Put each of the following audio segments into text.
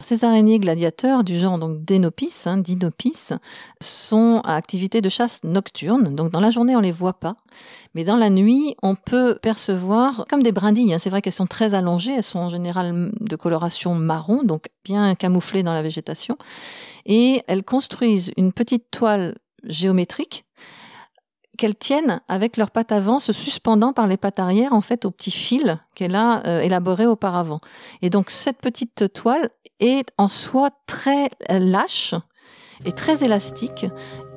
Ces araignées gladiateurs du genre donc d'Enopis, hein, d'Inopis, sont à activité de chasse nocturne. Donc dans la journée on les voit pas, mais dans la nuit on peut percevoir comme des brindilles. Hein. C'est vrai qu'elles sont très allongées, elles sont en général de coloration marron, donc bien camouflées dans la végétation, et elles construisent une petite toile géométrique qu'elles tiennent avec leurs pattes avant, se suspendant par les pattes arrière en fait au petit fil qu'elle a euh, élaboré auparavant. Et donc cette petite toile, est en soi très euh, lâche et très élastique.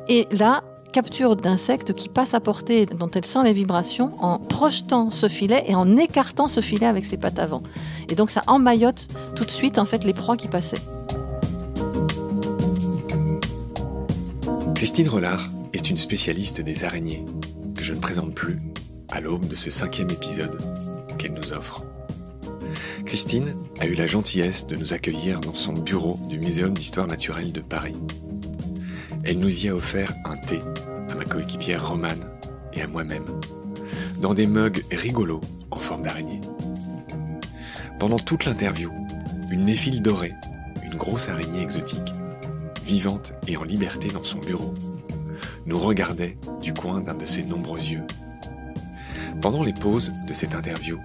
Et là, capture d'insectes qui passent à portée dont elle sent les vibrations en projetant ce filet et en écartant ce filet avec ses pattes avant. Et donc ça emmaillote tout de suite en fait les proies qui passaient. Christine Rollard est une spécialiste des araignées que je ne présente plus à l'aube de ce cinquième épisode qu'elle nous offre. Christine a eu la gentillesse de nous accueillir dans son bureau du Muséum d'histoire naturelle de Paris. Elle nous y a offert un thé à ma coéquipière Romane et à moi-même, dans des mugs rigolos en forme d'araignée. Pendant toute l'interview, une néphile dorée, une grosse araignée exotique, vivante et en liberté dans son bureau, nous regardait du coin d'un de ses nombreux yeux. Pendant les pauses de cette interview,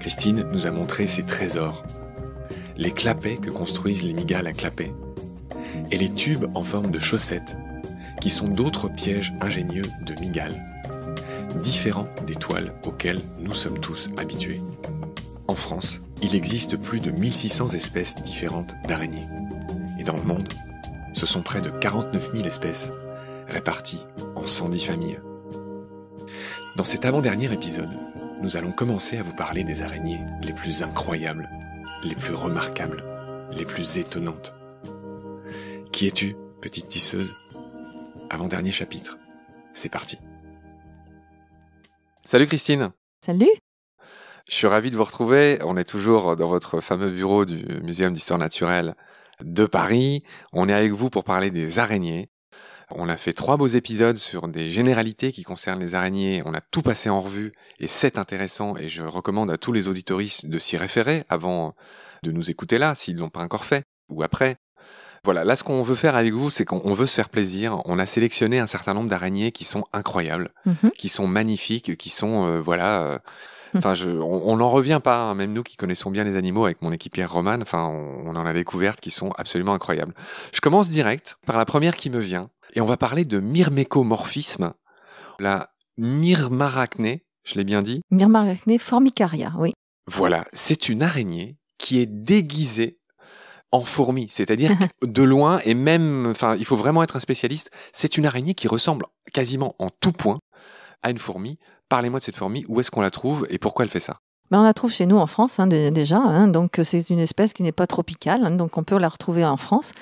Christine nous a montré ses trésors. Les clapets que construisent les migales à clapet, Et les tubes en forme de chaussettes, qui sont d'autres pièges ingénieux de migales. Différents des toiles auxquelles nous sommes tous habitués. En France, il existe plus de 1600 espèces différentes d'araignées. Et dans le monde, ce sont près de 49 000 espèces, réparties en 110 familles. Dans cet avant-dernier épisode, nous allons commencer à vous parler des araignées les plus incroyables, les plus remarquables, les plus étonnantes. Qui es-tu, petite tisseuse Avant-dernier chapitre. C'est parti. Salut Christine. Salut. Je suis ravi de vous retrouver. On est toujours dans votre fameux bureau du Muséum d'histoire naturelle de Paris. On est avec vous pour parler des araignées, on a fait trois beaux épisodes sur des généralités qui concernent les araignées. On a tout passé en revue et c'est intéressant et je recommande à tous les auditoristes de s'y référer avant de nous écouter là, s'ils l'ont pas encore fait ou après. Voilà, là ce qu'on veut faire avec vous, c'est qu'on veut se faire plaisir. On a sélectionné un certain nombre d'araignées qui sont incroyables, mhm. qui sont magnifiques, qui sont euh, voilà. Euh, mhm. Enfin, on n'en revient pas, hein. même nous qui connaissons bien les animaux avec mon équipière Romane, enfin, on, en a découvertes qui sont absolument incroyables. Je commence direct par la première qui me vient. Et on va parler de myrmécomorphisme, la myrmaracné, je l'ai bien dit Myrmaracné formicaria, oui. Voilà, c'est une araignée qui est déguisée en fourmi, c'est-à-dire de loin et même, enfin, il faut vraiment être un spécialiste. C'est une araignée qui ressemble quasiment en tout point à une fourmi. Parlez-moi de cette fourmi. Où est-ce qu'on la trouve et pourquoi elle fait ça ben, on la trouve chez nous en France hein, déjà, hein, donc euh, c'est une espèce qui n'est pas tropicale, hein, donc on peut la retrouver en France.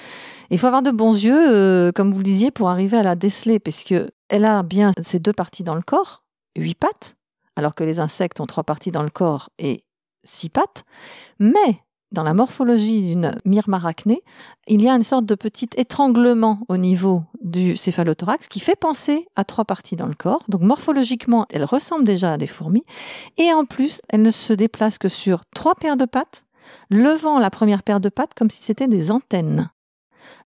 Il faut avoir de bons yeux, euh, comme vous le disiez, pour arriver à la déceler, puisque elle a bien ses deux parties dans le corps, huit pattes, alors que les insectes ont trois parties dans le corps et six pattes, mais dans la morphologie d'une myrme il y a une sorte de petit étranglement au niveau du céphalothorax qui fait penser à trois parties dans le corps. Donc morphologiquement, elle ressemble déjà à des fourmis. Et en plus, elle ne se déplace que sur trois paires de pattes, levant la première paire de pattes comme si c'était des antennes.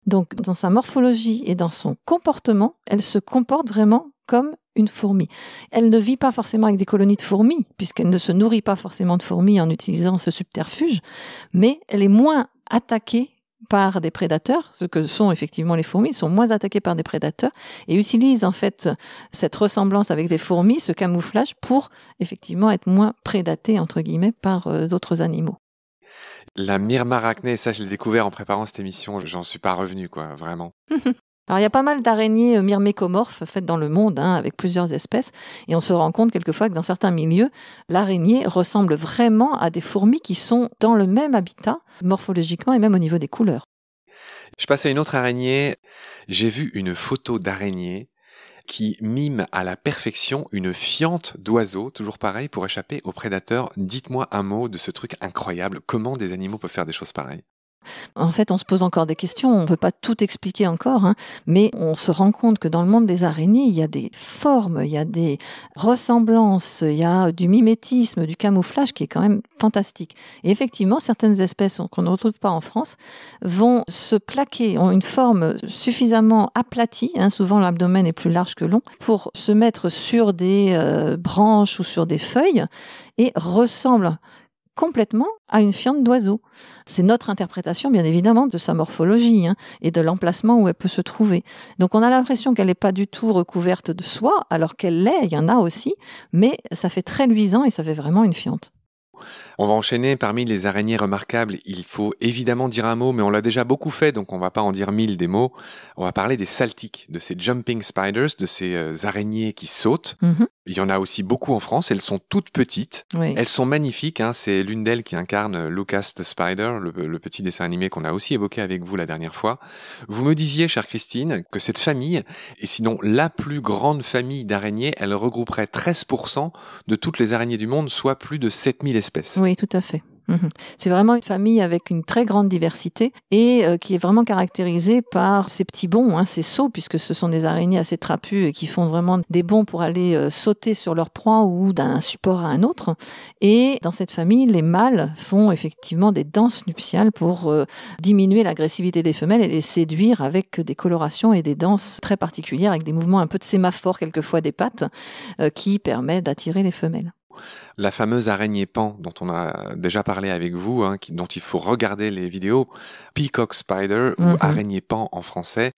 Donc dans sa morphologie et dans son comportement, elle se comporte vraiment comme une fourmi. Elle ne vit pas forcément avec des colonies de fourmis, puisqu'elle ne se nourrit pas forcément de fourmis en utilisant ce subterfuge, mais elle est moins attaquée par des prédateurs, ce que sont effectivement les fourmis, sont moins attaquées par des prédateurs et utilisent en fait cette ressemblance avec des fourmis, ce camouflage pour effectivement être moins prédatées, entre guillemets par euh, d'autres animaux. La myrmaracnée, ça je l'ai découvert en préparant cette émission, j'en suis pas revenu quoi, vraiment. Alors il y a pas mal d'araignées euh, myrmécomorphes faites dans le monde, hein, avec plusieurs espèces, et on se rend compte quelquefois que dans certains milieux, l'araignée ressemble vraiment à des fourmis qui sont dans le même habitat, morphologiquement et même au niveau des couleurs. Je passe à une autre araignée. J'ai vu une photo d'araignée qui mime à la perfection une fiente d'oiseau, toujours pareil, pour échapper aux prédateurs. Dites-moi un mot de ce truc incroyable. Comment des animaux peuvent faire des choses pareilles en fait, on se pose encore des questions, on ne peut pas tout expliquer encore, hein, mais on se rend compte que dans le monde des araignées, il y a des formes, il y a des ressemblances, il y a du mimétisme, du camouflage qui est quand même fantastique. Et effectivement, certaines espèces qu'on ne retrouve pas en France vont se plaquer, ont une forme suffisamment aplatie, hein, souvent l'abdomen est plus large que long, pour se mettre sur des euh, branches ou sur des feuilles et ressemblent complètement à une fiente d'oiseau. C'est notre interprétation, bien évidemment, de sa morphologie hein, et de l'emplacement où elle peut se trouver. Donc on a l'impression qu'elle n'est pas du tout recouverte de soie, alors qu'elle l'est, il y en a aussi, mais ça fait très luisant et ça fait vraiment une fiente. On va enchaîner parmi les araignées remarquables. Il faut évidemment dire un mot, mais on l'a déjà beaucoup fait, donc on va pas en dire mille des mots. On va parler des saltiques, de ces jumping spiders, de ces euh, araignées qui sautent. Mhm. Il y en a aussi beaucoup en France. Elles sont toutes petites. Elles sont magnifiques. Hein. C'est l'une d'elles qui incarne Lucas the Spider, le, petit dessin animé qu'on a aussi évoqué avec vous la dernière fois. Vous me disiez, chère Christine, que cette famille, et sinon la plus grande famille d'araignées, elle regrouperait 13% de toutes les araignées du monde, soit plus de 7000 oui, tout à fait. Mhm. C'est vraiment une famille avec une très grande diversité et euh, qui est vraiment caractérisée par ces petits bons, hein, ces sauts, puisque ce sont des araignées assez trapues et qui font vraiment des bons pour aller euh, sauter sur leur proie ou d'un support à un autre. Et dans cette famille, les mâles font effectivement des danses nuptiales pour euh, diminuer l'agressivité des femelles et les séduire avec des colorations et des danses très particulières, avec des mouvements un peu de sémaphore, quelquefois des pattes, qui permet d'attirer les femelles. La fameuse araignée pan dont on a déjà parlé avec vous, hein, dont il faut regarder les vidéos, Peacock Spider ou mhm. araignée pan en français,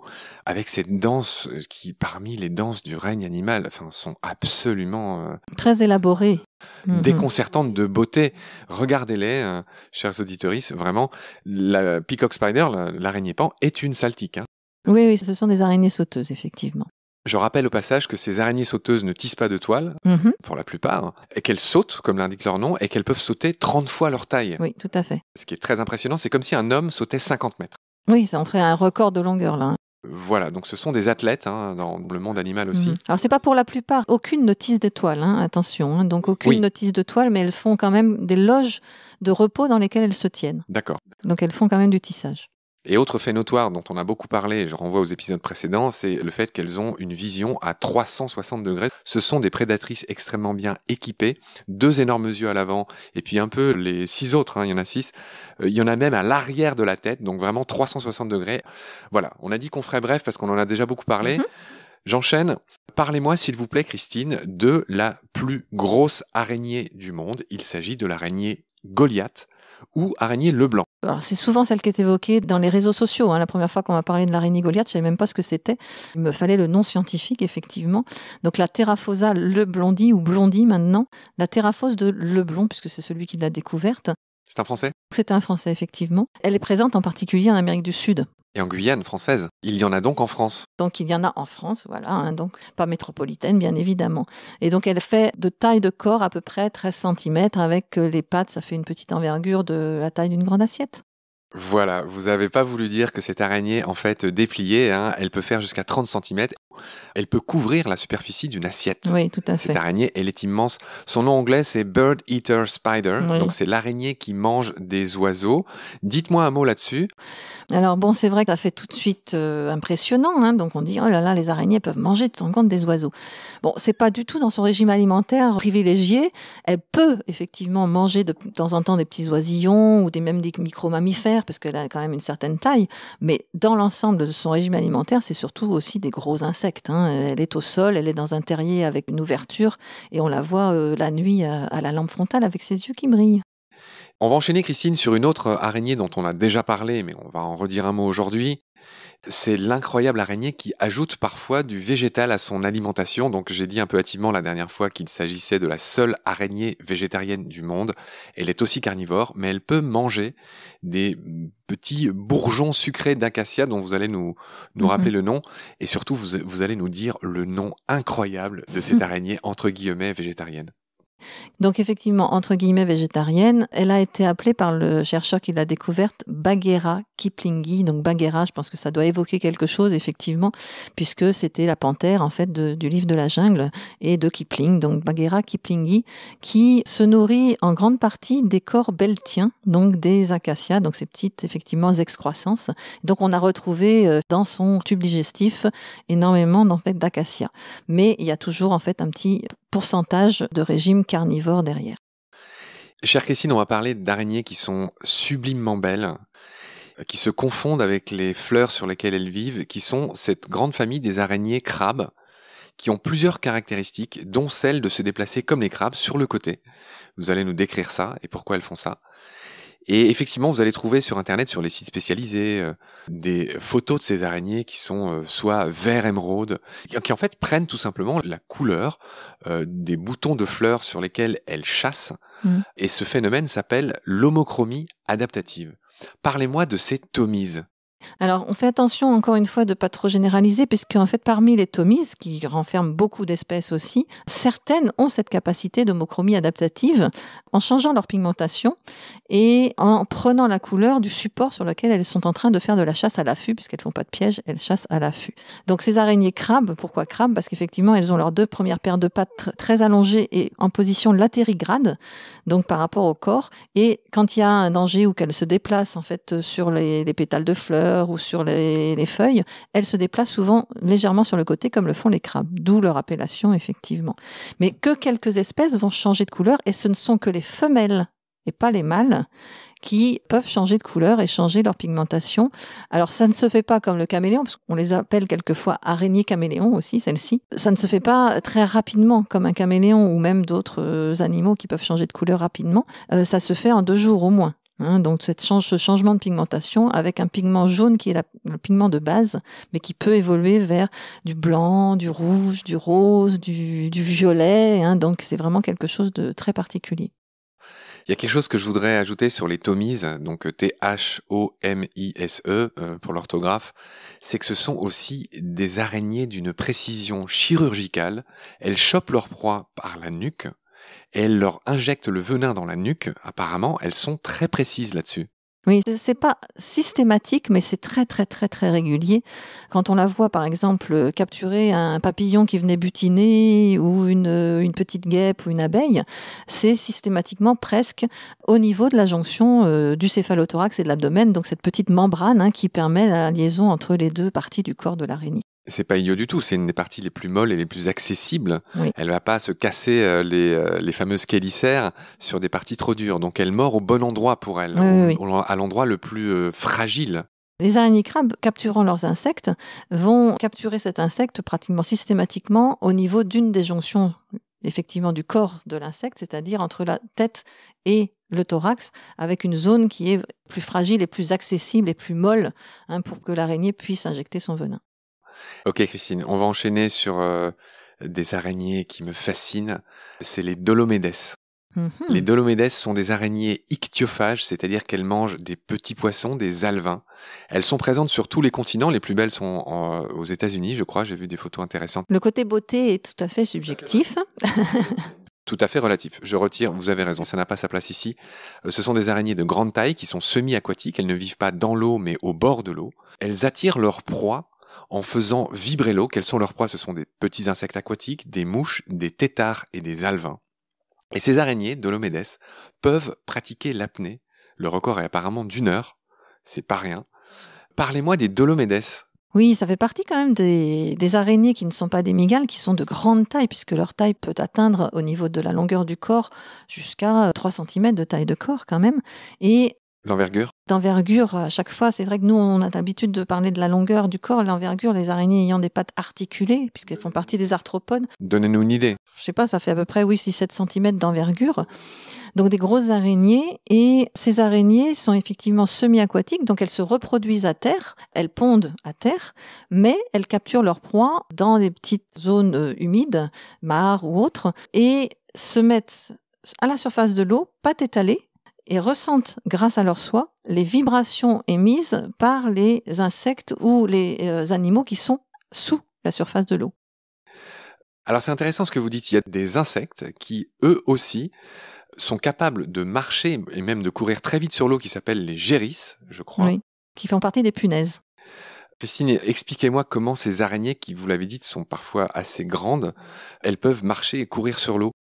avec cette danse euh, qui, parmi les danses du règne animal, enfin, sont absolument... Euh, Très élaborées. Mhm. déconcertantes de beauté. Regardez-les, euh, chers auditeurs, vraiment. La Peacock Spider, l'araignée pan, est une saltique. Hein. Oui, oui, ce sont des araignées sauteuses, effectivement. Je rappelle au passage que ces araignées sauteuses ne tissent pas de toile, mhm. pour la plupart, et qu'elles sautent, comme l'indique leur nom, et qu'elles peuvent sauter 30 fois leur taille. Oui, tout à fait. Ce qui est très impressionnant, c'est comme si un homme sautait 50 mètres. Oui, ça en ferait un record de longueur, là. Voilà, donc ce sont des athlètes hein, dans le monde animal aussi. Mhm. Alors c'est pas pour la plupart, aucune ne tisse de toile, hein, attention, hein. donc aucune ne tisse de toile, mais elles font quand même des loges de repos dans lesquelles elles se tiennent. D'accord. Donc elles font quand même du tissage. Et autre fait notoire dont on a beaucoup parlé, je renvoie aux épisodes précédents, c'est le fait qu'elles ont une vision à 360 degrés. Ce sont des prédatrices extrêmement bien équipées, deux énormes yeux à l'avant, et puis un peu les six autres, hein, il y en a six, euh, il y en a même à l'arrière de la tête, donc vraiment 360 degrés. Voilà, on a dit qu'on ferait bref parce qu'on en a déjà beaucoup parlé. Mhm. J'enchaîne. Parlez-moi, s'il vous plaît, Christine, de la plus grosse araignée du monde. Il s'agit de l'araignée Goliath ou araignée Leblanc. Alors c'est souvent celle qui est évoquée dans les réseaux sociaux. Hein. La première fois qu'on m'a parlé de l'araignée Goliath, je ne savais même pas ce que c'était. Il me fallait le nom scientifique effectivement. Donc la Terraphosa leblondi ou blondi maintenant, la Terraphose de Leblon, puisque c'est celui qui l'a découverte. C'est un Français C'est un Français, effectivement. Elle est présente en particulier en Amérique du Sud et en Guyane française. Il y en a donc en France. Donc il y en a en France, voilà, hein, donc pas métropolitaine bien évidemment. Et donc elle fait de taille de corps à peu près 13 cm avec euh, les pattes, ça fait une petite envergure de la taille d'une grande assiette. Voilà, vous n'avez pas voulu dire que cette araignée, en fait, dépliée, hein, elle peut faire jusqu'à 30 cm elle peut couvrir la superficie d'une assiette. Oui, tout Cette araignée, elle est immense. Son nom anglais, c'est Bird Eater Spider. Donc, c'est l'araignée qui mange des oiseaux. Dites-moi un mot là-dessus. Alors, bon, c'est vrai que ça fait tout de suite euh, impressionnant. Hein. Donc, on dit, oh là là, les araignées peuvent manger de en compte des oiseaux. Bon, c'est pas du tout dans son régime alimentaire privilégié. Elle peut effectivement manger de, temps en temps des petits oisillons ou des, même des micro-mammifères parce qu'elle a quand même une certaine taille. Mais dans l'ensemble de son régime alimentaire, c'est surtout aussi des gros insectes Hein. Elle est au sol, elle est dans un terrier avec une ouverture et on la voit euh, la nuit euh, à la lampe frontale avec ses yeux qui brillent. On va enchaîner, Christine, sur une autre araignée dont on a déjà parlé, mais on va en redire un mot aujourd'hui c'est l'incroyable araignée qui ajoute parfois du végétal à son alimentation. Donc j'ai dit un peu hâtivement la dernière fois qu'il s'agissait de la seule araignée végétarienne du monde. Elle est aussi carnivore, mais elle peut manger des petits bourgeons sucrés d'acacia dont vous allez nous, nous mhm. rappeler le nom. Et surtout, vous allez nous dire le nom incroyable de cette araignée entre guillemets végétarienne. Donc effectivement, entre guillemets végétarienne, elle a été appelée par le chercheur qui l'a découverte Bagheera Kiplingi. Donc Bagheera, je pense que ça doit évoquer quelque chose effectivement, puisque c'était la panthère en fait du livre de la jungle et de Kipling. Donc Bagheera Kiplingi, qui se nourrit en grande partie des corps beltiens, donc des acacias, donc ces petites effectivement excroissances. Donc on a retrouvé euh, dans son tube digestif énormément en fait d'acacias, mais il y a toujours en fait un petit pourcentage de régime carnivore derrière. Cher Christine, on va parler d'araignées qui sont sublimement belles, qui se confondent avec les fleurs sur lesquelles elles vivent, qui sont cette grande famille des araignées crabes, qui ont plusieurs caractéristiques, dont celle de se déplacer comme les crabes sur le côté. Vous allez nous décrire ça et pourquoi elles font ça. Et effectivement, vous allez trouver sur Internet, sur les sites spécialisés, euh, des photos de ces araignées qui sont euh, soit vert émeraude, qui en fait prennent tout simplement la couleur euh, des boutons de fleurs sur lesquels elles chassent. Mm. Et ce phénomène s'appelle l'homochromie adaptative. Parlez-moi de ces tomises. Alors, on fait attention encore une fois de ne pas trop généraliser, puisque en fait, parmi les tomises, qui renferment beaucoup d'espèces aussi, certaines ont cette capacité d'homochromie adaptative en changeant leur pigmentation et en prenant la couleur du support sur lequel elles sont en train de faire de la chasse à l'affût, puisqu'elles font pas de piège, elles chassent à l'affût. Donc, ces araignées crabes, pourquoi crabes Parce qu'effectivement, elles ont leurs deux premières paires de pattes très allongées et en position latérigrade, donc par rapport au corps. Et quand il y a un danger ou qu'elles se déplacent en fait euh, sur les pétales de fleurs, ou sur les, feuilles, elles se déplacent souvent légèrement sur le côté comme le font les crabes, d'où leur appellation effectivement. Mais que quelques espèces vont changer de couleur et ce ne sont que les femelles et pas les mâles qui peuvent changer de couleur et changer leur pigmentation. Alors ça ne se fait pas comme le caméléon, parce qu'on les appelle quelquefois araignées caméléons aussi, celles-ci. Ça ne se fait pas très rapidement comme un caméléon ou même d'autres euh, animaux qui peuvent changer de couleur rapidement. Euh, ça se fait en deux jours au moins. Hein, donc cette ce changement de pigmentation avec un pigment jaune qui est le pigment de base, mais qui peut évoluer vers du blanc, du rouge, du rose, du, violet. Hein, donc c'est vraiment quelque chose de très particulier. Il y a quelque chose que je voudrais ajouter sur les tomises, donc T-H-O-M-I-S-E euh, pour l'orthographe, c'est que ce sont aussi des araignées d'une précision chirurgicale. Elles chopent leur proie par la nuque, et elles leur injectent le venin dans la nuque. Apparemment, elles sont très précises là-dessus. Oui, n'est pas systématique, mais c'est très très très très régulier. Quand on la voit, par exemple, euh, capturer un papillon qui venait butiner ou euh, une, petite guêpe ou une abeille, c'est systématiquement presque au niveau de la jonction euh, du céphalothorax et de l'abdomen, donc cette petite membrane hein, qui permet la liaison entre les deux parties du corps de l'araignée. C'est pas idiot du tout, c'est une des parties les plus molles et les plus accessibles. Elle va pas se casser euh, les, euh, les, fameuses chélicères sur des parties trop dures. Donc elle mord au bon endroit pour elle, à l'endroit le plus euh, fragile. Les araignées crabes, capturant leurs insectes, vont capturer cet insecte pratiquement systématiquement au niveau d'une des jonctions effectivement du corps de l'insecte, c'est-à-dire entre la tête et le thorax, avec une zone qui est plus fragile et plus accessible et plus molle hein, pour que l'araignée puisse injecter son venin. Ok Christine, on va enchaîner sur euh, des araignées qui me fascinent. C'est les Dolomédès mm-hmm. Les Dolomédès sont des araignées ichthyophages, c'est-à-dire qu'elles mangent des petits poissons, des alvins. Elles sont présentes sur tous les continents. Les plus belles sont euh, aux États-Unis, je crois. J'ai vu des photos intéressantes. Le côté beauté est tout à fait subjectif. Tout à fait relatif. Je retire, vous avez raison, ça n'a pas sa place ici. Euh, ce sont des araignées de grande taille qui sont semi-aquatiques, elles ne vivent pas dans l'eau mais au bord de l'eau. Elles attirent leur proie en faisant vibrer l'eau. Quelles sont leurs proies Ce sont des petits insectes aquatiques, des mouches, des têtards et des alvins. Et ces araignées d'Olomédès peuvent pratiquer l'apnée. Le record est apparemment d'une heure. C'est pas rien. Parlez-moi des Dolomédès. Oui, ça fait partie quand même des, araignées qui ne sont pas des migales, qui sont de grande taille, puisque leur taille peut atteindre au niveau de la longueur du corps jusqu'à 3 cm de taille de corps quand même. Et L'envergure d'envergure à chaque fois. C'est vrai que nous, on a l'habitude de parler de la longueur du corps, l'envergure, les araignées ayant des pattes articulées, puisqu'elles font partie des arthropodes. Donnez-nous une idée. Je sais pas, ça fait à peu près, oui, 6-7 cm d'envergure. Donc des grosses araignées, et ces araignées sont effectivement semi-aquatiques, donc elles se reproduisent à terre, elles pondent à terre, mais elles capturent leur proie dans des petites zones euh, humides, mares ou autres, et se mettent à la surface de l'eau, pattes étalées, et ressentent grâce à leur soi les vibrations émises par les insectes ou les euh, animaux qui sont sous la surface de l'eau. Alors c'est intéressant ce que vous dites, il y a des insectes qui, eux aussi, sont capables de marcher et même de courir très vite sur l'eau qui s'appellent les géris, je crois. Oui, qui font partie des punaises. Christine, expliquez-moi comment ces araignées, qui vous l'avez dit, sont parfois assez grandes, elles peuvent marcher et courir sur l'eau.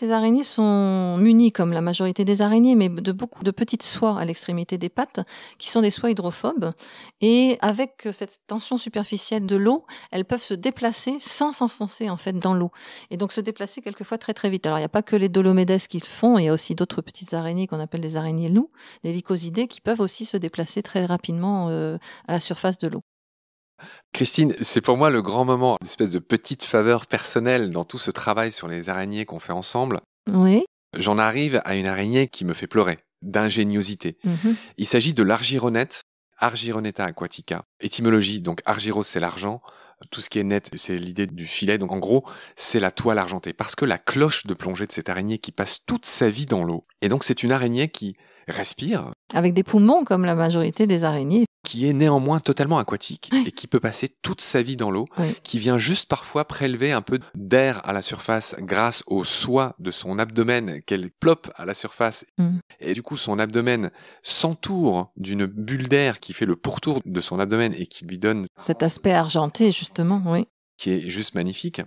Ces araignées sont munies, comme la majorité des araignées, mais de beaucoup de petites soies à l'extrémité des pattes, qui sont des soies hydrophobes. Et avec cette tension superficielle de l'eau, elles peuvent se déplacer sans s'enfoncer en fait dans l'eau. Et donc se déplacer quelquefois très très vite. Alors il n'y a pas que les Dolomédès qui le font, il y a aussi d'autres petites araignées qu'on appelle les araignées loups, les lycosidées, qui peuvent aussi se déplacer très rapidement euh, à la surface de l'eau. Christine, c'est pour moi le grand moment, une espèce de petite faveur personnelle dans tout ce travail sur les araignées qu'on fait ensemble. Oui. J'en arrive à une araignée qui me fait pleurer, d'ingéniosité. Mhm. Il s'agit de l'argironette, Argironeta aquatica. Étymologie, donc argiros, c'est l'argent. Tout ce qui est net, c'est l'idée du filet. Donc en gros, c'est la toile argentée. Parce que la cloche de plongée de cette araignée qui passe toute sa vie dans l'eau. Et donc c'est une araignée qui respire. Avec des poumons, comme la majorité des araignées qui est néanmoins totalement aquatique et qui peut passer toute sa vie dans l'eau, qui vient juste parfois prélever un peu d'air à la surface grâce au soie de son abdomen qu'elle ploppe à la surface. Mm. Et du coup, son abdomen s'entoure d'une bulle d'air qui fait le pourtour de son abdomen et qui lui donne... Cet aspect argenté, justement, oui. Qui est juste magnifique.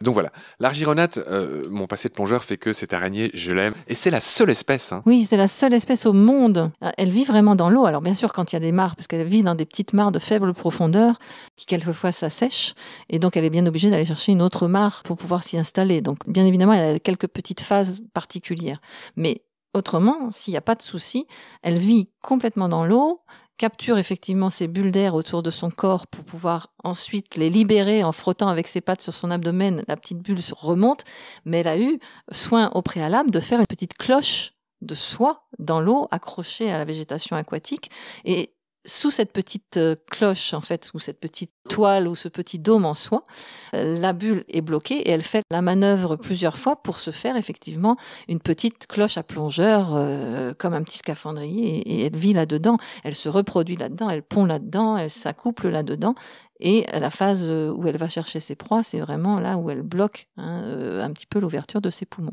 Donc voilà, l'argironate, euh, mon passé de plongeur fait que cette araignée, je l'aime. Et c'est la seule espèce. Hein. Oui, c'est la seule espèce au monde. Euh, elle vit vraiment dans l'eau. Alors bien sûr, quand il y a des mares, parce qu'elle vit dans des petites mares de faible profondeur, qui quelquefois s'assèchent. Et donc elle est bien obligée d'aller chercher une autre mare pour pouvoir s'y installer. Donc bien évidemment, elle a quelques petites phases particulières. Mais Autrement, s'il n'y a pas de souci, elle vit complètement dans l'eau capture effectivement ces bulles d'air autour de son corps pour pouvoir ensuite les libérer en frottant avec ses pattes sur son abdomen. La petite bulle remonte, mais elle a eu soin au préalable de faire une petite cloche de soie dans l'eau accrochée à la végétation aquatique et sous cette petite euh, cloche, en fait, sous cette petite toile ou ce petit dôme en soie, euh, la bulle est bloquée et elle fait la manœuvre plusieurs fois pour se faire effectivement une petite cloche à plongeur euh, comme un petit scaphandrier et, elle vit là-dedans, elle se reproduit là-dedans, elle pond là-dedans, elle s'accouple là-dedans et la phase où elle va chercher ses proies, c'est vraiment là où elle bloque hein, un petit peu l'ouverture de ses poumons.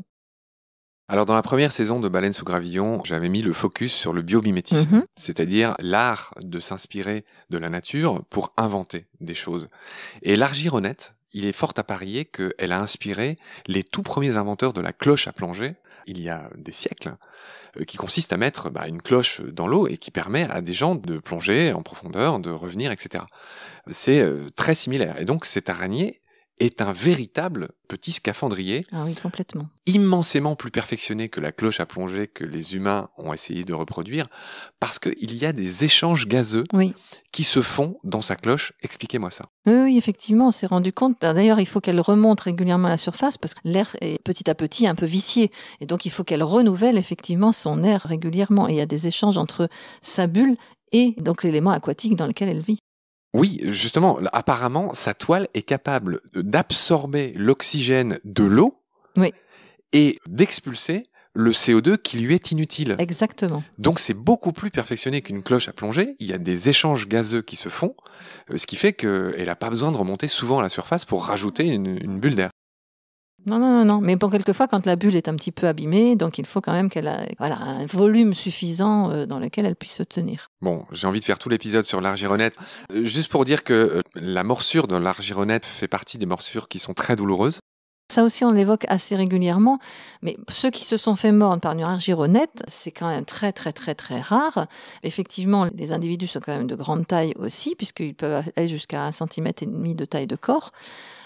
Alors dans la première saison de Baleine sous gravillon, j'avais mis le focus sur le biomimétisme, mhm. c'est-à-dire l'art de s'inspirer de la nature pour inventer des choses. Et l'argironnette, il est fort à parier qu'elle a inspiré les tout premiers inventeurs de la cloche à plonger, il y a des siècles, euh, qui consiste à mettre bah, une cloche dans l'eau et qui permet à des gens de plonger en profondeur, de revenir, etc. C'est euh, très similaire. Et donc cette araignée, est un véritable petit scaphandrier. Ah complètement. Immensément plus perfectionné que la cloche à plongée que les humains ont essayé de reproduire, parce qu'il y a des échanges gazeux qui se font dans sa cloche. Expliquez-moi ça. Oui, effectivement, on s'est rendu compte. D'ailleurs, il faut qu'elle remonte régulièrement à la surface, parce que l'air est petit à petit un peu vicié. Et donc, il faut qu'elle renouvelle effectivement son air régulièrement. Et il y a des échanges entre sa bulle et donc l'élément aquatique dans lequel elle vit. Oui, justement, apparemment, sa toile est capable d'absorber l'oxygène de l'eau et d'expulser le CO2 qui lui est inutile. Exactement. Donc c'est beaucoup plus perfectionné qu'une cloche à plonger. Il y a des échanges gazeux qui se font, euh, ce qui fait qu'elle n'a pas besoin de remonter souvent à la surface pour rajouter une bulle d'air. Non, non, non, non. Mais bon, quelquefois, quand la bulle est un petit peu abîmée, donc il faut quand même qu'elle ait un volume suffisant euh, dans lequel elle puisse se tenir. Bon, j'ai envie de faire tout l'épisode sur l'argironnette. Euh, juste pour dire que euh, la morsure de l'argironnette fait partie des morsures qui sont très douloureuses. Ça aussi, on l'évoque assez régulièrement. Mais ceux qui se sont fait mordre par une argironnette c'est quand même très, très, très, très rare. Effectivement, les individus sont quand même de grande taille aussi, puisqu'ils peuvent aller jusqu'à un centimètre et demi de taille de corps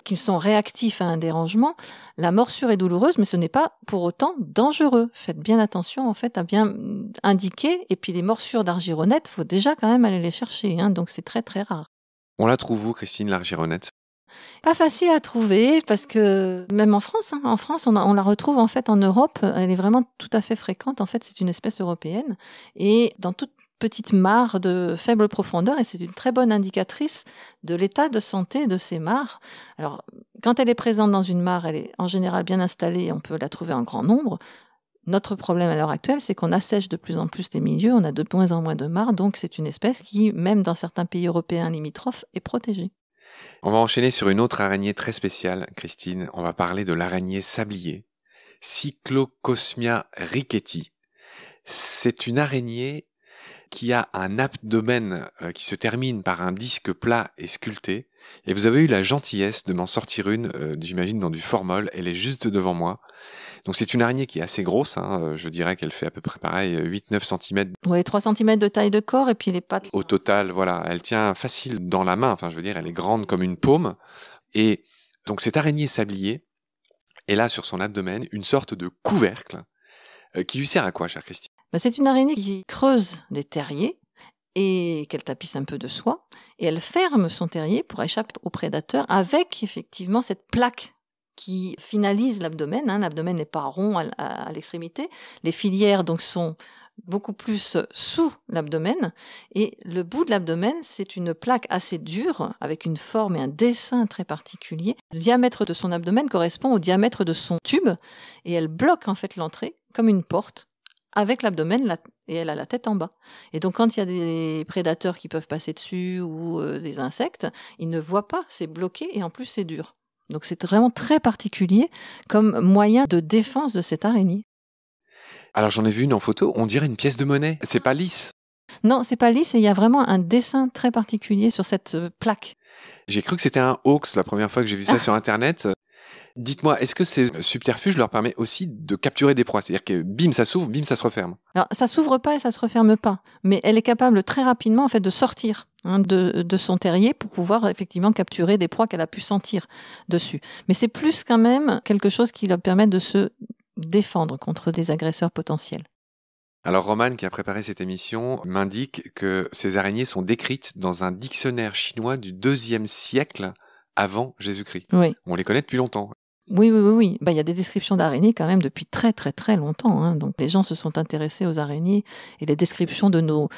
qu'ils sont réactifs à un dérangement, la morsure est douloureuse, mais ce n'est pas pour autant dangereux. Faites bien attention, en fait, à bien indiquer. Et puis les morsures d'argironnette, faut déjà quand même aller les chercher, hein, donc c'est très très rare. On la trouve où, Christine, l'argironnette pas facile à trouver parce que même en France, hein, en France, on, la retrouve en fait en Europe. Elle est vraiment tout à fait fréquente. En fait, c'est une espèce européenne et dans toute petite mare de faible profondeur et c'est une très bonne indicatrice de l'état de santé de ces mares. Alors, quand elle est présente dans une mare, elle est en général bien installée. on peut la trouver en grand nombre. Notre problème à l'heure actuelle, c'est qu'on assèche de plus en plus les milieux, on a de moins en moins de mares, donc c'est une espèce qui, même dans certains pays européens limitrophes, est protégée. On va enchaîner sur une autre araignée très spéciale, Christine. On va parler de l'araignée sablier, Cyclocosmia ricketti. C'est une araignée qui a un abdomen euh, qui se termine par un disque plat et sculpté. Et vous avez eu la gentillesse de m'en sortir une, euh, j'imagine, dans du formol. Elle est juste devant moi. Donc c'est une araignée qui est assez grosse. Hein. Euh, je dirais qu'elle fait à peu près pareil, 8-9 cm. Oui, 3 cm de taille de corps et puis les pattes. Au total, voilà. Elle tient facile dans la main. Enfin, je veux dire, elle est grande comme une paume. Et donc cette araignée sablier, elle a sur son abdomen une sorte de couvercle qui lui sert à quoi, chère Christine bah, c'est une araignée qui creuse des terriers et qu'elle tapisse un peu de soie, et elle ferme son terrier pour échapper aux prédateurs avec effectivement cette plaque qui finalise l'abdomen. Hein. L'abdomen n'est pas rond à, à l'extrémité. Les filières donc sont beaucoup plus sous l'abdomen et le bout de l'abdomen c'est une plaque assez dure avec une forme et un dessin très particulier. Le diamètre de son abdomen correspond au diamètre de son tube et elle bloque en fait l'entrée comme une porte avec l'abdomen et elle a la tête en bas. Et donc quand il y a des prédateurs qui peuvent passer dessus ou euh, des insectes, ils ne voient pas, c'est bloqué et en plus c'est dur. Donc c'est vraiment très particulier comme moyen de défense de cette araignée. Alors j'en ai vu une en photo, on dirait une pièce de monnaie, c'est pas lisse. Non, c'est pas lisse et il y a vraiment un dessin très particulier sur cette euh, plaque. J'ai cru que c'était un hoax la première fois que j'ai vu ça sur internet. Dites-moi, est-ce que ces subterfuges leur permet aussi de capturer des proies C'est-à-dire que bim, ça s'ouvre, bim, ça se referme. Alors, ça s'ouvre pas et ça se referme pas, mais elle est capable très rapidement en fait de sortir hein, de, son terrier pour pouvoir effectivement capturer des proies qu'elle a pu sentir dessus. Mais c'est plus quand même quelque chose qui leur permet de se défendre contre des agresseurs potentiels. Alors Roman, qui a préparé cette émission, m'indique que ces araignées sont décrites dans un dictionnaire chinois du deuxième siècle avant Jésus-Christ. On les connaît depuis longtemps. Oui, oui, oui, oui. Bah, il y a des descriptions d'araignées quand même depuis très, très, très longtemps. Hein. Donc, les gens se sont intéressés aux araignées et les descriptions de nos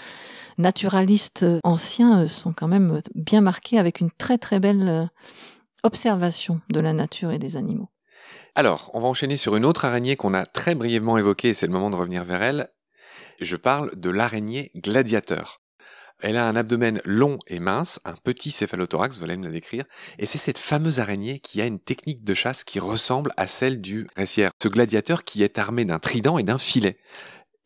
naturalistes anciens euh, sont quand même euh, bien marquées avec une très, très belle euh, observation de la nature et des animaux. Alors, on va enchaîner sur une autre araignée qu'on a très brièvement évoquée, et c'est le moment de revenir vers elle. Je parle de l'araignée gladiateur. Elle a un abdomen long et mince, un petit céphalothorax, vous allez me la décrire, et c'est cette fameuse araignée qui a une technique de chasse qui ressemble à celle du récière, ce gladiateur qui est armé d'un trident et d'un filet.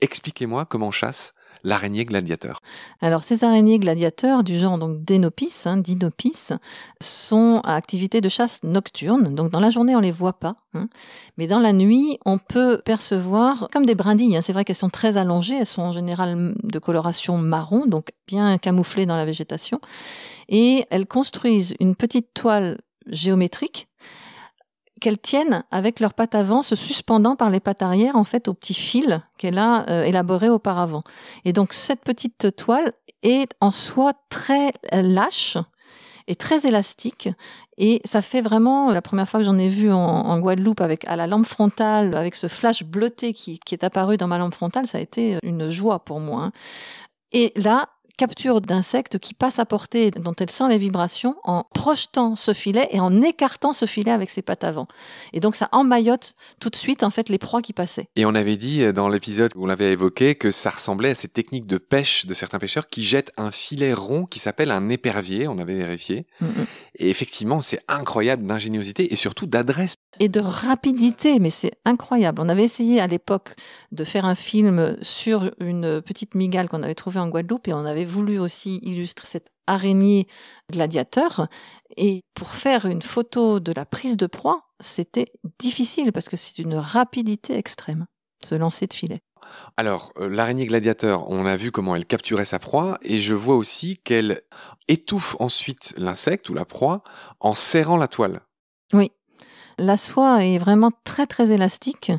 Expliquez-moi comment chasse l'araignée gladiateur. Alors ces araignées gladiateurs du genre donc d'Enopis, hein, d'Inopis, sont à activité de chasse nocturne. Donc dans la journée on les voit pas, hein. mais dans la nuit on peut percevoir comme des brindilles. Hein. C'est vrai qu'elles sont très allongées, elles sont en général de coloration marron, donc bien camouflées dans la végétation, et elles construisent une petite toile géométrique qu'elles tiennent avec leurs pattes avant, se suspendant par les pattes arrière, en fait, au petit fil qu'elle a euh, élaboré auparavant. Et donc, cette petite toile est en soi très euh, lâche et très élastique. Et ça fait vraiment, euh, la première fois que j'en ai vu en, Guadeloupe avec à la lampe frontale, avec ce flash bleuté qui est apparu dans ma lampe frontale, ça a été une joie pour moi. Hein. Et là, capture d'insectes qui passent à portée, dont elle sent les vibrations, en projetant ce filet et en écartant ce filet avec ses pattes avant. Et donc ça emmaillote tout de suite en fait les proies qui passaient. Et on avait dit euh, dans l'épisode où on l'avait évoqué que ça ressemblait à cette technique de pêche de certains pêcheurs qui jettent un filet rond qui s'appelle un épervier, on avait vérifié. Et effectivement, c'est incroyable d'ingéniosité et surtout d'adresse. Et de rapidité, mais c'est incroyable. On avait essayé à l'époque de faire un film sur une petite migale qu'on avait trouvée en Guadeloupe et on avait voulu aussi illustrer cette araignée gladiateur. Et pour faire une photo de la prise de proie, c'était difficile parce que c'est une rapidité extrême, se lancer de filet. Alors, euh, l'araignée gladiateur, on a vu comment elle capturait sa proie, et je vois aussi qu'elle étouffe ensuite l'insecte ou la proie en serrant la toile. Oui. La soie est vraiment très très élastique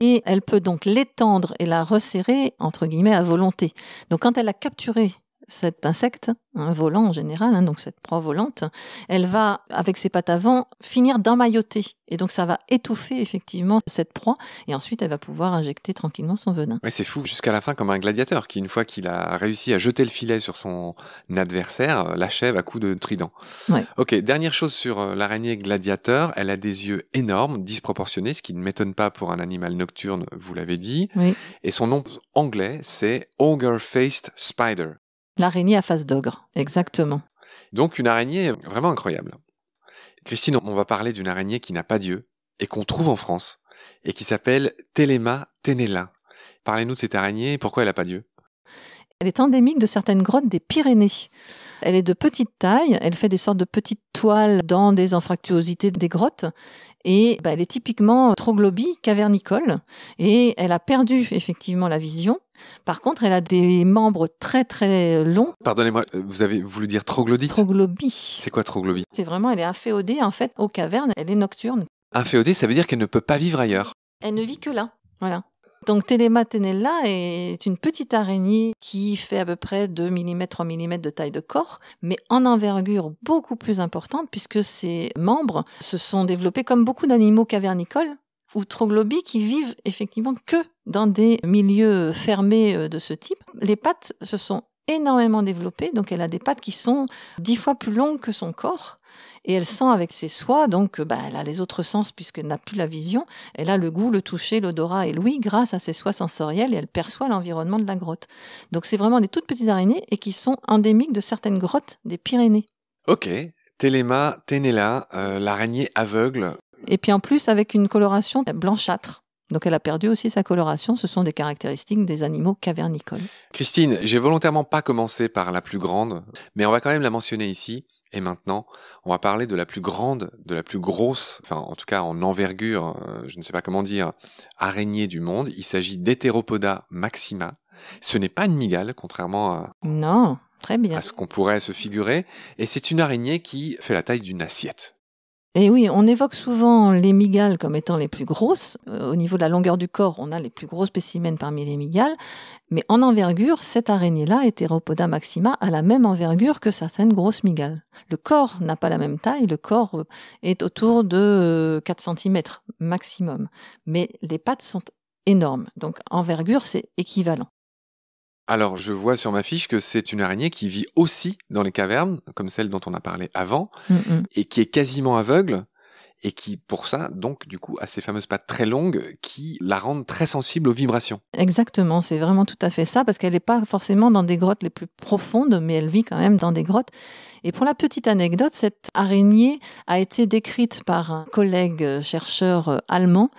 et elle peut donc l'étendre et la resserrer entre guillemets à volonté. Donc quand elle a capturé cet insecte, un volant en général, hein, donc cette proie volante, elle va, avec ses pattes avant, finir d'emmailloter. Et donc ça va étouffer effectivement cette proie, et ensuite elle va pouvoir injecter tranquillement son venin. c'est fou, jusqu'à la fin comme un gladiateur, qui une fois qu'il a réussi à jeter le filet sur son adversaire, euh, l'achève à coup de trident. Ok, dernière chose sur euh, l'araignée gladiateur, elle a des yeux énormes, disproportionnés, ce qui ne m'étonne pas pour un animal nocturne, vous l'avez dit. Et son nom anglais, c'est Ogre-Faced Spider. L'araignée à face d'ogre, exactement. Donc une araignée vraiment incroyable. Christine, on va parler d'une araignée qui n'a pas Dieu et qu'on trouve en France et qui s'appelle Téléma tenella. Parlez-nous de cette araignée et pourquoi elle n'a pas Dieu? Elle est endémique de certaines grottes des Pyrénées. Elle est de petite taille, elle fait des sortes de petites toiles dans des anfractuosités des grottes et bah, elle est typiquement troglobie, cavernicole et elle a perdu effectivement la vision. Par contre, elle a des membres très très longs. Pardonnez-moi, vous avez voulu dire troglodyte Troglobie. C'est quoi troglobie C'est vraiment, elle est inféodée en fait aux cavernes, elle est nocturne. Inféodée, ça veut dire qu'elle ne peut pas vivre ailleurs. Elle ne vit que là, voilà. Donc Telema tenella est une petite araignée qui fait à peu près 2 mm, 3 mm de taille de corps, mais en envergure beaucoup plus importante puisque ses membres se sont développés comme beaucoup d'animaux cavernicoles ou troglobies qui vivent effectivement que dans des milieux fermés euh, de ce type. Les pattes se sont énormément développées, donc elle a des pattes qui sont 10 fois plus longues que son corps et elle sent avec ses soies, donc euh, bah, elle a les autres sens puisqu'elle n'a plus la vision, elle a le goût, le toucher, l'odorat et l'ouïe grâce à ses soies sensorielles et elle perçoit l'environnement de la grotte. Donc c'est vraiment des toutes petites araignées et qui sont endémiques de certaines grottes des Pyrénées. Ok, Téléma, Ténéla, euh, l'araignée aveugle. Et puis en plus avec une coloration blanchâtre. Donc elle a perdu aussi sa coloration, ce sont des caractéristiques des animaux cavernicoles. Christine, j'ai volontairement pas commencé par la plus grande, mais on va quand même la mentionner ici. Et maintenant, on va parler de la plus grande, de la plus grosse, enfin en tout cas en envergure, euh, je ne sais pas comment dire, araignée du monde. Il s'agit d'Heteropoda maxima. Ce n'est pas une migale, contrairement à... Non. Très bien. à ce qu'on pourrait se figurer. Et c'est une araignée qui fait la taille d'une assiette. Et oui, on évoque souvent les migales comme étant les plus grosses. Euh, au niveau de la longueur du corps, on a les plus gros spécimens parmi les migales. Mais en envergure, cette araignée-là, Hétéropoda maxima, a la même envergure que certaines grosses migales. Le corps n'a pas la même taille. Le corps euh, est autour de 4 euh, cm maximum. Mais les pattes sont énormes. Donc envergure, c'est équivalent. Alors, je vois sur ma fiche que c'est une araignée qui vit aussi dans les cavernes, comme celle dont on a parlé avant, mm, mm. et qui est quasiment aveugle, et qui, pour ça, donc, du coup, a ces fameuses pattes très longues qui la rendent très sensible aux vibrations. Exactement, c'est vraiment tout à fait ça, parce qu'elle n'est pas forcément dans des grottes les plus profondes, mais elle vit quand même dans des grottes. Et pour la petite anecdote, cette araignée a été décrite par un collègue chercheur euh, allemand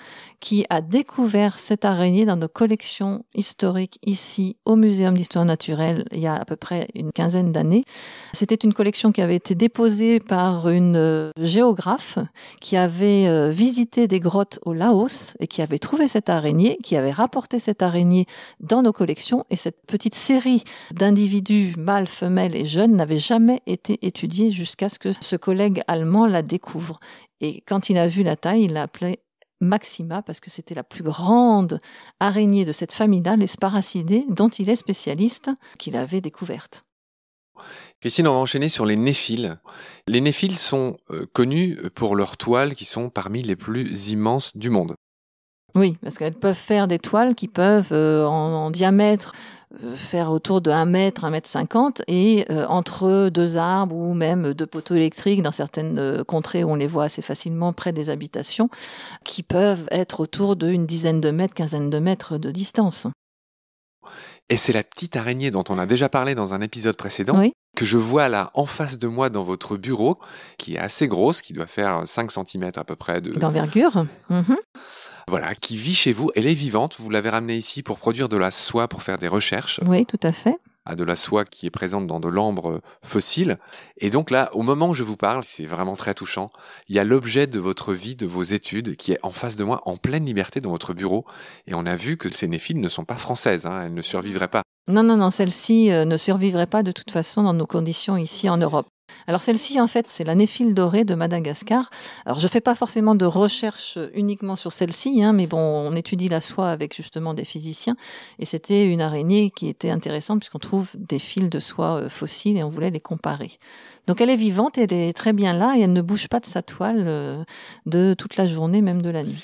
qui a découvert cette araignée dans nos collections historiques ici au Muséum d'histoire naturelle il y a à peu près une quinzaine d'années. C'était une collection qui avait été déposée par une euh, géographe qui avait euh, visité des grottes au Laos et qui avait trouvé cette araignée, qui avait rapporté cette araignée dans nos collections et cette petite série d'individus mâles, femelles et jeunes n'avait jamais été étudiée jusqu'à ce que ce collègue allemand la découvre. Et quand il a vu la taille, il l'a appelée Maxima, parce que c'était la plus grande araignée de cette famille-là, les dont il est spécialiste, qu'il avait découverte. Christine, on va enchaîner sur les néphiles. Les néphiles sont euh, connus pour leurs toiles qui sont parmi les plus immenses du monde. Oui, parce qu'elles peuvent faire des toiles qui peuvent, euh, en, diamètre, euh, faire autour de 1 mètre, 1 mètre 50 et euh, entre deux arbres ou même deux poteaux électriques dans certaines euh, contrées où on les voit assez facilement près des habitations qui peuvent être autour d'une dizaine de mètres, quinzaine de mètres de distance. Et c'est la petite araignée dont on a déjà parlé dans un épisode précédent que je vois là en face de moi dans votre bureau, qui est assez grosse, qui doit faire 5 cm à peu près de... D'envergure. Mhm. Voilà, qui vit chez vous. Elle est vivante. Vous l'avez ramenée ici pour produire de la soie, pour faire des recherches. Oui, tout à fait à ah, de la soie qui est présente dans de l'ambre fossile. Et donc là, au moment où je vous parle, c'est vraiment très touchant, il y a l'objet de votre vie, de vos études, qui est en face de moi, en pleine liberté dans votre bureau. Et on a vu que ces néphiles ne sont pas françaises, hein, elles ne survivraient pas. Non, non, non, celle-ci euh, ne survivrait pas de toute façon dans nos conditions ici en Europe. Alors celle-ci, en fait, c'est la néphile dorée de Madagascar. Alors je ne fais pas forcément de recherche euh, uniquement sur celle-ci, hein, mais bon, on étudie la soie avec justement des physiciens, et c'était une araignée qui était intéressante puisqu'on trouve des fils de soie euh, fossiles et on voulait les comparer. Donc elle est vivante, elle est très bien là, et elle ne bouge pas de sa toile de toute la journée, même de la nuit.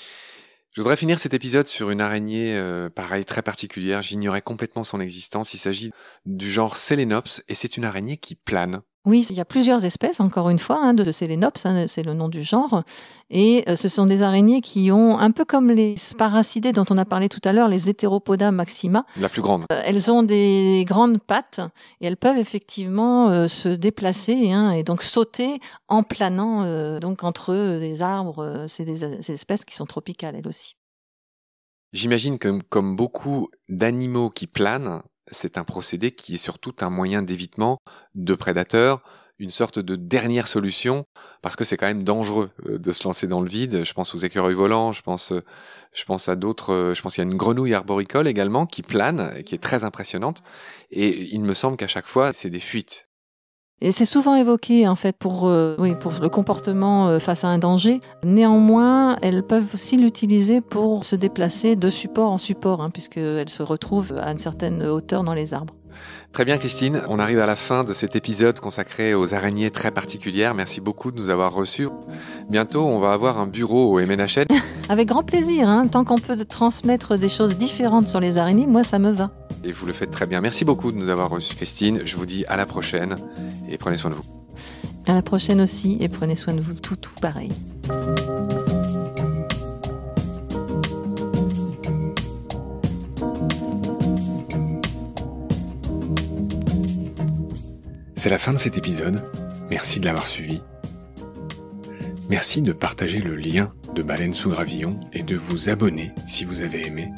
Je voudrais finir cet épisode sur une araignée, euh, pareil, très particulière. J'ignorais complètement son existence. Il s'agit du genre Selenops et c'est une araignée qui plane. Oui, il y a plusieurs espèces, encore une fois, hein, de Sélénops, hein, c'est le nom du genre. Et euh, ce sont des araignées qui ont, un peu comme les sparacidés dont on a parlé tout à l'heure, les Heteropoda maxima. La plus grande. Euh, elles ont des grandes pattes et elles peuvent effectivement euh, se déplacer hein, et donc sauter en planant donc entre des arbres. C'est des espèces qui sont tropicales, elles aussi. J'imagine que, comme beaucoup d'animaux qui planent, c'est un procédé qui est surtout un moyen d'évitement de prédateurs, une sorte de dernière solution, parce que c'est quand même dangereux euh, de se lancer dans le vide. Je pense aux écureuils volants, je pense, euh, je pense à d'autres, euh, je pense qu'il y a une grenouille arboricole également qui plane, qui est très impressionnante. Et il me semble qu'à chaque fois, c'est des fuites. Et c'est souvent évoqué en fait pour, euh, oui, pour le comportement euh, face à un danger. Néanmoins, elles peuvent aussi l'utiliser pour se déplacer de support en support, hein, puisqu'elles se retrouvent à une certaine hauteur dans les arbres. Très bien Christine, on arrive à la fin de cet épisode consacré aux araignées très particulières. Merci beaucoup de nous avoir reçus. Bientôt, on va avoir un bureau au MNHN. Avec grand plaisir, hein. tant qu'on peut transmettre des choses différentes sur les araignées, moi ça me va. Et vous le faites très bien. Merci beaucoup de nous avoir reçus Christine. Je vous dis à la prochaine et prenez soin de vous. À la prochaine aussi et prenez soin de vous tout tout pareil. C'est la fin de cet épisode. Merci de l'avoir suivi. Merci de partager le lien de Baleine sous Gravillon et de vous abonner si vous avez aimé.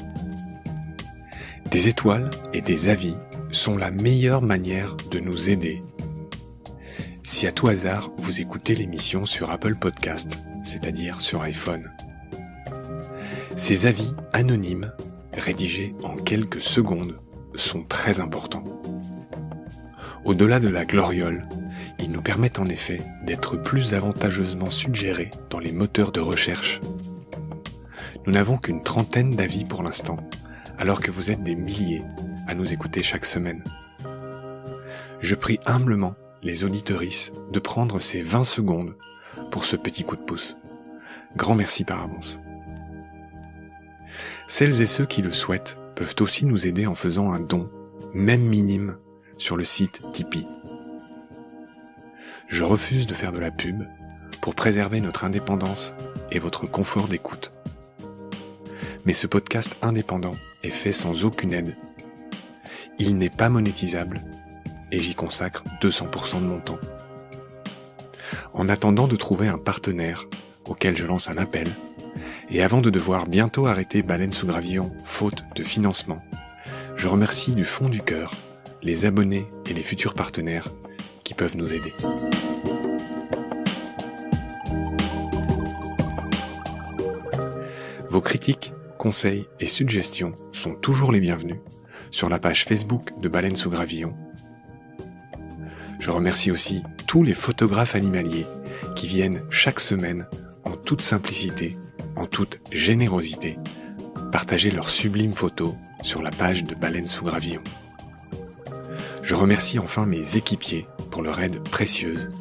Des étoiles et des avis sont la meilleure manière de nous aider. Si à tout hasard vous écoutez l'émission sur Apple Podcast, c'est-à-dire sur iPhone, ces avis anonymes, rédigés en quelques secondes, sont très importants au-delà de la gloriole. Ils nous permettent en effet d'être plus avantageusement suggérés dans les moteurs de recherche. Nous n'avons qu'une trentaine d'avis pour l'instant, alors que vous êtes des milliers à nous écouter chaque semaine. Je prie humblement les auditorices de prendre ces 20 secondes pour ce petit coup de pouce. Grand merci par avance. Celles et ceux qui le souhaitent peuvent aussi nous aider en faisant un don, même minime, sur le site Tipeee. Je refuse de faire de la pub pour préserver notre indépendance et votre confort d'écoute. Mais ce podcast indépendant est fait sans aucune aide. Il n'est pas monétisable et j'y consacre 200% de mon temps. En attendant de trouver un partenaire auquel je lance un appel, et avant de devoir bientôt arrêter Baleine sous Gravillon faute de financement, je remercie du fond du cœur les abonnés et les futurs partenaires qui peuvent nous aider. Vos critiques, conseils et suggestions sont toujours les bienvenus sur la page Facebook de Baleine sous Gravillon. Je remercie aussi tous les photographes animaliers qui viennent chaque semaine en toute simplicité, en toute générosité, partager leurs sublimes photos sur la page de Baleine sous Gravillon. Je remercie enfin mes équipiers pour leur aide précieuse.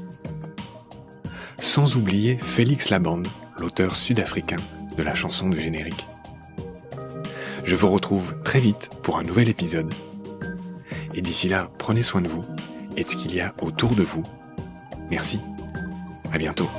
Sans oublier Félix Labande, l'auteur sud-africain de la chanson du générique. Je vous retrouve très vite pour un nouvel épisode. Et d'ici là, prenez soin de vous et de ce qu'il y a autour de vous. Merci. À bientôt.